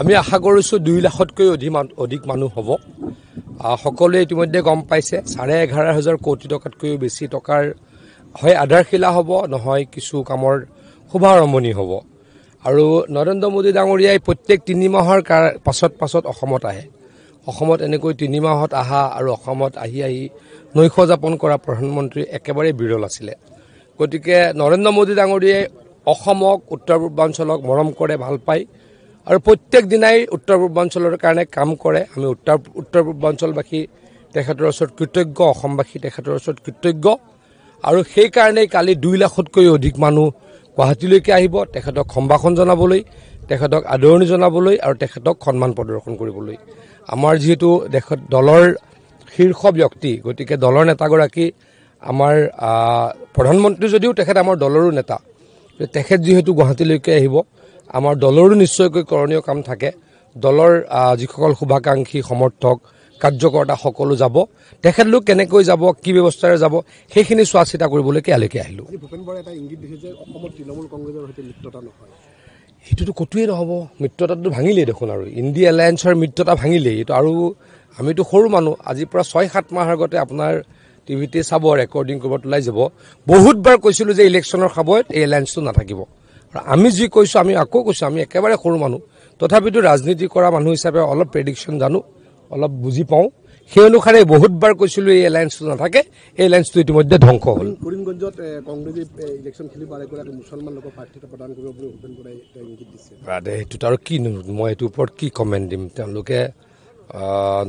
আমি আশা কৰিছোঁ দুই লাখতকৈ অধিক অধিক মানুহ হ'ব সকলোৱে ইতিমধ্যে গম পাইছে চাৰে এঘাৰ হাজাৰ কোটি টকাতকৈও বেছি টকাৰ হয় আধাৰশিলা হ'ব নহয় কিছু কামৰ শুভাৰম্ভণি হ'ব আৰু নৰেন্দ্ৰ মোদী ডাঙৰীয়াই প্ৰত্যেক তিনি মাহৰ কাৰ পাছত পাছত অসমত আহে অসমত এনেকৈ তিনি মাহত অহা আৰু অসমত আহি আহি নৈশ যাপন কৰা প্ৰধানমন্ত্ৰী একেবাৰে বিৰল আছিলে গতিকে নৰেন্দ্ৰ মোদী ডাঙৰীয়াই অসমক উত্তৰ পূৰ্বাঞ্চলক মৰম কৰে ভাল পায় আৰু প্ৰত্যেক দিনাই উত্তৰ পূৰ্বাঞ্চলৰ কাৰণে কাম কৰে আমি উত্তৰ উত্তৰ পূৰ্বাঞ্চলবাসী তেখেতৰ ওচৰত কৃতজ্ঞ অসমবাসী তেখেতৰ ওচৰত কৃতজ্ঞ আৰু সেইকাৰণেই কালি দুই লাখতকৈও অধিক মানুহ গুৱাহাটীলৈকে আহিব তেখেতক সম্ভাষণ জনাবলৈ তেখেতক আদৰণি জনাবলৈ আৰু তেখেতক সন্মান প্ৰদৰ্শন কৰিবলৈ আমাৰ যিহেতু দেশত দলৰ শীৰ্ষ ব্যক্তি গতিকে দলৰ নেতাগৰাকী আমাৰ প্ৰধানমন্ত্ৰী যদিও তেখেত আমাৰ দলৰো নেতা তেখেত যিহেতু গুৱাহাটীলৈকে আহিব আমাৰ দলৰো নিশ্চয়কৈ কৰণীয় কাম থাকে দলৰ যিসকল শুভাকাংক্ষী সমৰ্থক কাৰ্যকৰ্তা সকলো যাব তেখেতলোক কেনেকৈ যাব কি ব্যৱস্থাৰে যাব সেইখিনি চোৱা চিতা কৰিবলৈকে ইয়ালৈকে আহিলোঁ সেইটোতো ক'তোৱেই নহ'ব মিত্ৰতাটো ভাঙিলেই দেখোন আৰু ইণ্ডিয়া এলায়েন্সৰ মিত্ৰতা ভাঙিলেই এইটো আৰু আমিতো সৰু মানুহ আজিৰ পৰা ছয় সাত মাহৰ আগতে আপোনাৰ টিভিতে চাব ৰেকৰ্ডিং কৰিব ওলাই যাব বহুতবাৰ কৈছিলোঁ যে ইলেকশ্যনৰ সময়ত এই এলায়েন্সটো নাথাকিব আমি যি কৈছোঁ আমি আকৌ কৈছোঁ আমি একেবাৰে সৰু মানুহ তথাপিতো ৰাজনীতি কৰা মানুহ হিচাপে অলপ প্ৰেডিকশ্যন জানো অলপ বুজি পাওঁ সেই অনুসাৰে বহুতবাৰ কৈছিলোঁ এই এলায়েঞ্চটো নাথাকে এই এলায়েঞ্চটো ইতিমধ্যে ধ্বংস হ'ল কৰিমগঞ্জত কংগ্ৰেছে ইংগিত দিছে সেইটোত আৰু কি মই সেইটোৰ ওপৰত কি কমেণ্ট দিম তেওঁলোকে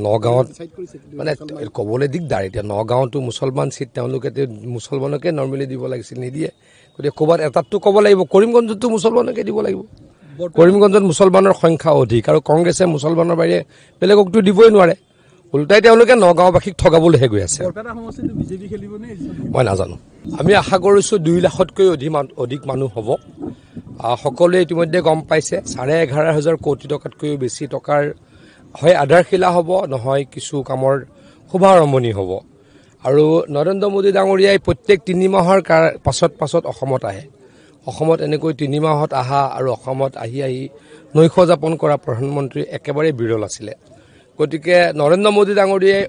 নগাঁৱত মানে ক'বলৈ দিগদাৰ এতিয়া নগাঁৱতো মুছলমান চিট তেওঁলোকে মুছলমানকে নৰ্মেলি দিব লাগিছিল নিদিয়ে গতিকে ক'ৰবাত এটাতটো ক'ব লাগিব কৰিমগঞ্জতো মুছলমানকে দিব লাগিব কৰিমগঞ্জত মুছলমানৰ সংখ্যা অধিক আৰু কংগ্ৰেছে মুছলমানৰ বাহিৰে বেলেগকতো দিবই নোৱাৰে ওলটাই তেওঁলোকে নগাঁওবাসীক ঠগাবলৈহে গৈ আছে মই নাজানো আমি আশা কৰিছোঁ দুই লাখতকৈ অধিক অধিক মানুহ হ'ব সকলোৱে ইতিমধ্যে গম পাইছে চাৰে এঘাৰ হাজাৰ কোটি টকাতকৈও বেছি টকাৰ হয় আধাৰশিলা হ'ব নহয় কিছু কামৰ শুভাৰম্ভণি হ'ব আৰু নৰেন্দ্ৰ মোদী ডাঙৰীয়াই প্ৰত্যেক তিনি মাহৰ কাৰ পাছত পাছত অসমত আহে অসমত এনেকৈ তিনি মাহত অহা আৰু অসমত আহি আহি নৈশ যাপন কৰা প্ৰধানমন্ত্ৰী একেবাৰে বিৰল আছিলে গতিকে নৰেন্দ্ৰ মোদী ডাঙৰীয়াই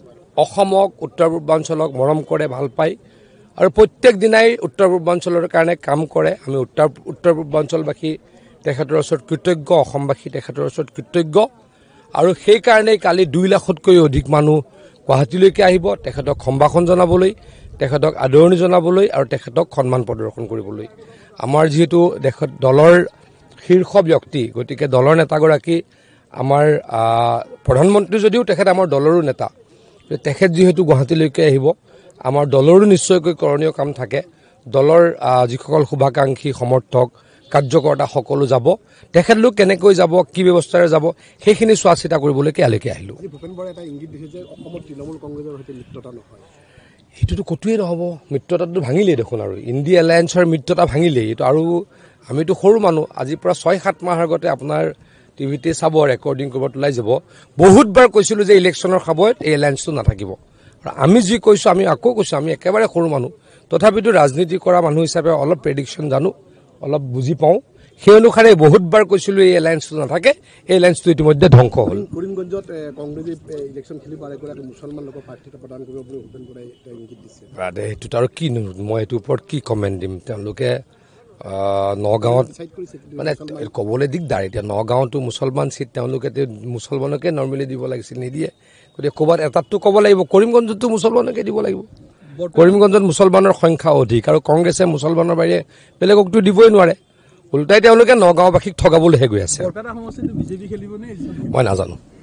অসমক উত্তৰ পূৰ্বাঞ্চলক মৰম কৰে ভাল পায় আৰু প্ৰত্যেক দিনাই উত্তৰ পূৰ্বাঞ্চলৰ কাৰণে কাম কৰে আমি উত্তৰ উত্তৰ পূৰ্বাঞ্চলবাসী তেখেতৰ ওচৰত কৃতজ্ঞ অসমবাসী তেখেতৰ ওচৰত কৃতজ্ঞ আৰু সেইকাৰণেই কালি দুই লাখতকৈও অধিক মানুহ গুৱাহাটীলৈকে আহিব তেখেতক সম্ভাষণ জনাবলৈ তেখেতক আদৰণি জনাবলৈ আৰু তেখেতক সন্মান প্ৰদৰ্শন কৰিবলৈ আমাৰ যিহেতু দেশ দলৰ শীৰ্ষ ব্যক্তি গতিকে দলৰ নেতাগৰাকী আমাৰ প্ৰধানমন্ত্ৰী যদিও তেখেত আমাৰ দলৰো নেতা তেখেত যিহেতু গুৱাহাটীলৈকে আহিব আমাৰ দলৰো নিশ্চয়কৈ কৰণীয় কাম থাকে দলৰ যিসকল শুভাকাংক্ষী সমৰ্থক কাৰ্যকৰ্তা সকলো যাব তেখেতলোক কেনেকৈ যাব কি ব্যৱস্থাৰে যাব সেইখিনি চোৱা চিতা কৰিবলৈকে ইয়ালৈকে আহিলোঁ সেইটোতো ক'তোৱেই নহ'ব মিত্ৰতাটো ভাঙিলেই দেখোন আৰু ইণ্ডি এলায়েন্সৰ মিত্ৰতা ভাঙিলেই এইটো আৰু আমিতো সৰু মানুহ আজিৰ পৰা ছয় সাত মাহৰ আগতে আপোনাৰ টিভিতে চাব ৰেকৰ্ডিং কৰিবলৈ ওলাই যাব বহুতবাৰ কৈছিলোঁ যে ইলেকশ্যনৰ সময়ত এই এলায়েন্সটো নাথাকিব আৰু আমি যি কৈছোঁ আমি আকৌ কৈছোঁ আমি একেবাৰে সৰু মানুহ তথাপিতো ৰাজনীতি কৰা মানুহ হিচাপে অলপ প্ৰেডিকশ্যন জানো অলপ বুজি পাওঁ সেই অনুসাৰে বহুতবাৰ কৈছিলোঁ এই এলায়েঞ্চটো নাথাকে এই এলায়েঞ্চটো ইতিমধ্যে ধ্বংস হ'ল সেইটোত আৰু কি মই এইটোৰ ওপৰত কি কমেণ্ট দিম তেওঁলোকে নগাঁৱত মানে ক'বলৈ দিগদাৰ এতিয়া নগাঁৱতো মুছলমান চিট তেওঁলোকে মুছলমানকে নৰ্মেলি দিব লাগিছিল নিদিয়ে গতিকে ক'ৰবাত এটাতটো ক'ব লাগিব কৰিমগঞ্জতো মুছলমানকে দিব লাগিব কৰিমগঞ্জত মুছলমানৰ সংখ্যা অধিক আৰু কংগ্ৰেছে মুছলমানৰ বাহিৰে বেলেগকতো দিবই নোৱাৰে ওলটাই তেওঁলোকে নগাঁওবাসীক ঠগাবলৈহে গৈ আছে মই নাজানো